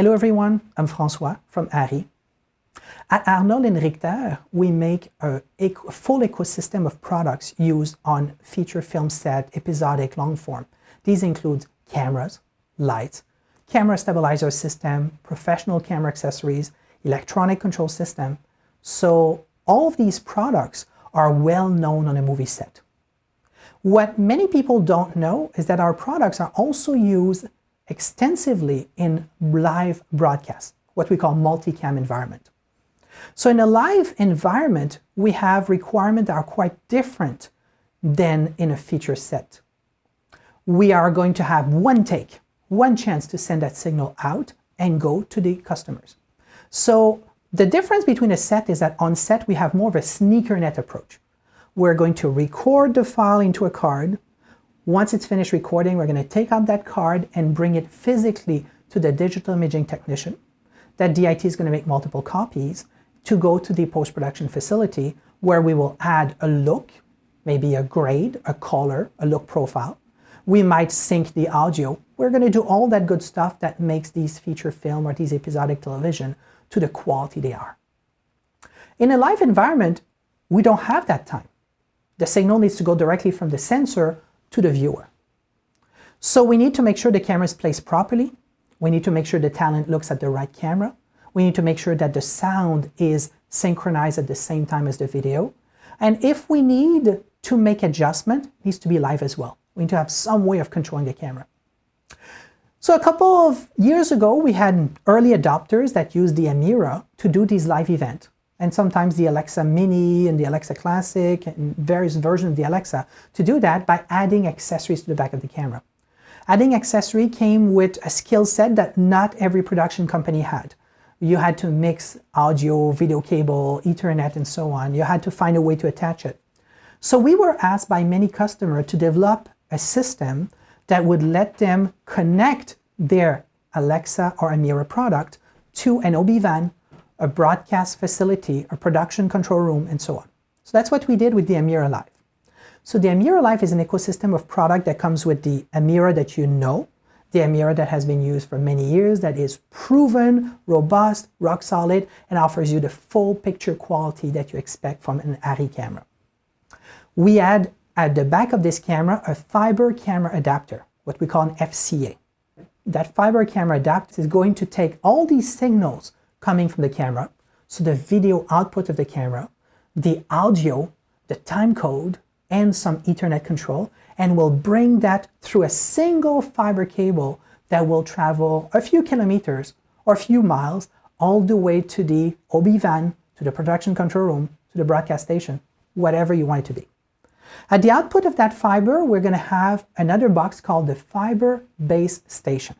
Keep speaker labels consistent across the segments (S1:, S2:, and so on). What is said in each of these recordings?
S1: Hello everyone, I'm Francois from ARI. At Arnold and Richter, we make a full ecosystem of products used on feature film set episodic long form. These include cameras, lights, camera stabilizer system, professional camera accessories, electronic control system. So all of these products are well known on a movie set. What many people don't know is that our products are also used extensively in live broadcast, what we call multicam environment. So in a live environment, we have requirements that are quite different than in a feature set. We are going to have one take, one chance to send that signal out and go to the customers. So the difference between a set is that on set we have more of a sneaker net approach. We're going to record the file into a card, once it's finished recording, we're going to take out that card and bring it physically to the digital imaging technician. That DIT is going to make multiple copies to go to the post-production facility where we will add a look, maybe a grade, a color, a look profile. We might sync the audio. We're going to do all that good stuff that makes these feature film or these episodic television to the quality they are. In a live environment, we don't have that time. The signal needs to go directly from the sensor to the viewer. So we need to make sure the camera is placed properly. We need to make sure the talent looks at the right camera. We need to make sure that the sound is synchronized at the same time as the video. And if we need to make adjustment, needs to be live as well. We need to have some way of controlling the camera. So a couple of years ago, we had early adopters that used the Amira to do these live events and sometimes the Alexa Mini and the Alexa Classic and various versions of the Alexa to do that by adding accessories to the back of the camera. Adding accessory came with a skill set that not every production company had. You had to mix audio, video cable, ethernet, and so on. You had to find a way to attach it. So we were asked by many customers to develop a system that would let them connect their Alexa or Amira product to an OB van a broadcast facility, a production control room, and so on. So that's what we did with the Amira Live. So the Amira Live is an ecosystem of product that comes with the Amira that you know, the Amira that has been used for many years, that is proven, robust, rock solid, and offers you the full picture quality that you expect from an ARRI camera. We add at the back of this camera a fiber camera adapter, what we call an FCA. That fiber camera adapter is going to take all these signals coming from the camera. So the video output of the camera, the audio, the time code, and some Ethernet control, and we'll bring that through a single fiber cable that will travel a few kilometers or a few miles all the way to the OB van, to the production control room, to the broadcast station, whatever you want it to be. At the output of that fiber, we're going to have another box called the fiber base station.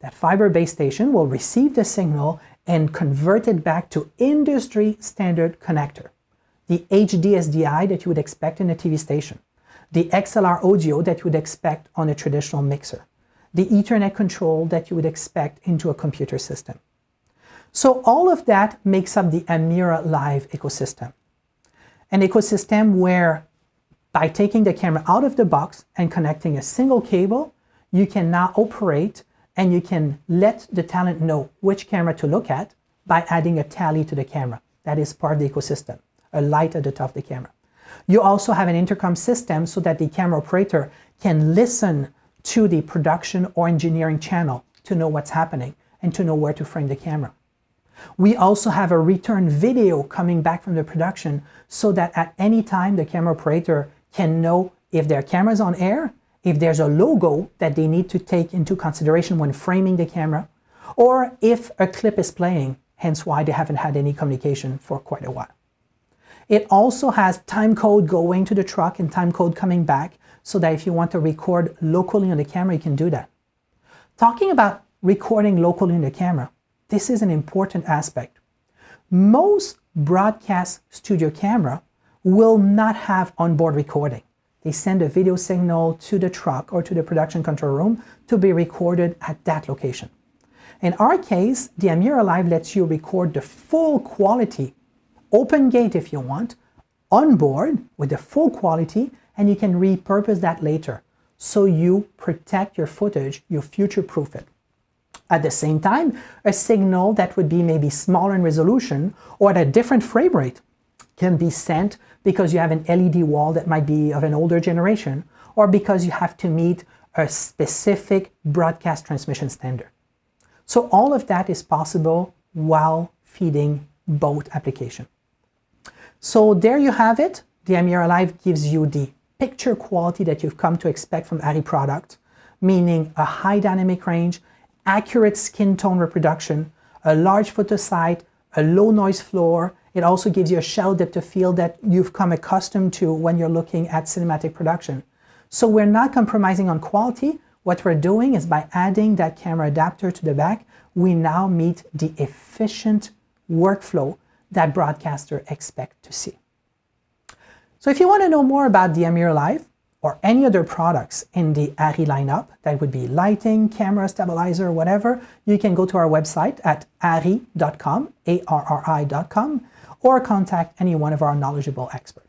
S1: That fiber base station will receive the signal and convert it back to industry standard connector. The HDSDI that you would expect in a TV station. The XLR audio that you would expect on a traditional mixer. The Ethernet control that you would expect into a computer system. So all of that makes up the Amira Live ecosystem. An ecosystem where by taking the camera out of the box and connecting a single cable, you can now operate and you can let the talent know which camera to look at by adding a tally to the camera. That is part of the ecosystem, a light at the top of the camera. You also have an intercom system so that the camera operator can listen to the production or engineering channel to know what's happening and to know where to frame the camera. We also have a return video coming back from the production so that at any time the camera operator can know if their camera is on air if there's a logo that they need to take into consideration when framing the camera, or if a clip is playing, hence why they haven't had any communication for quite a while. It also has time code going to the truck and time code coming back so that if you want to record locally on the camera, you can do that. Talking about recording locally on the camera, this is an important aspect. Most broadcast studio camera will not have onboard recording. They send a video signal to the truck or to the production control room to be recorded at that location. In our case, the Amira Live lets you record the full quality, open gate if you want, on board with the full quality, and you can repurpose that later. So you protect your footage, you future-proof it. At the same time, a signal that would be maybe smaller in resolution or at a different frame rate can be sent because you have an LED wall that might be of an older generation or because you have to meet a specific broadcast transmission standard. So all of that is possible while feeding both application. So there you have it. The Amira Live gives you the picture quality that you've come to expect from ARRI product, meaning a high dynamic range, accurate skin tone reproduction, a large photosite, a low noise floor, it also gives you a shell depth of field that you've come accustomed to when you're looking at cinematic production. So we're not compromising on quality. What we're doing is by adding that camera adapter to the back, we now meet the efficient workflow that broadcaster expect to see. So if you want to know more about the Amir Live or any other products in the ARRI lineup, that would be lighting, camera, stabilizer, whatever, you can go to our website at arri.com, A-R-R-I.com or contact any one of our knowledgeable experts.